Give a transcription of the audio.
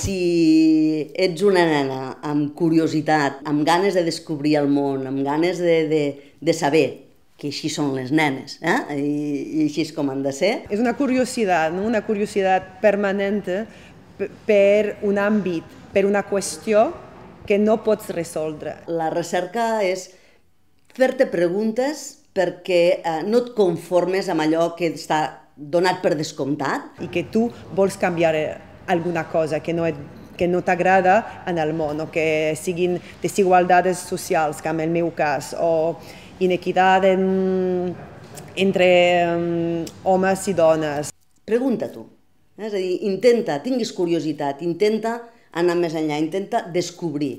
Si ets una nena amb curiositat, amb ganes de descobrir el món, amb ganes de, de, de saber que així són les nenes, eh? I, i així és com han de ser. És una curiositat, no? una curiositat permanent per un àmbit, per una qüestió que no pots resoldre. La recerca és fer-te preguntes perquè eh, no et conformes amb allò que està donat per descomptat. I que tu vols canviar eh, alguna cosa que no que no t'agrada en el món o que siguin desigualtats socials, com en el meu cas, o inequitat en, entre um, homes i dones. Pregunta tu. És a dir, intenta, tinguis curiositat, intenta anar més enllà, intenta descobrir.